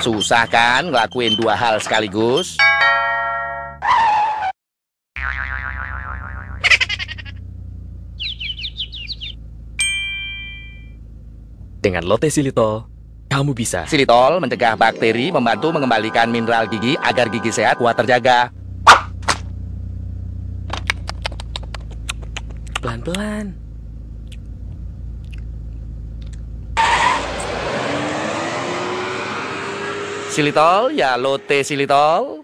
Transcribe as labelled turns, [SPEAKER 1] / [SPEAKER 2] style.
[SPEAKER 1] Susah kan ngelakuin dua hal sekaligus?
[SPEAKER 2] Dengan Lotte Silitol, kamu bisa.
[SPEAKER 3] Silitol mencegah bakteri, membantu mengembalikan mineral gigi agar gigi sehat kuat terjaga.
[SPEAKER 4] Pelan-pelan.
[SPEAKER 5] Silitol, ya Lotte Silitol.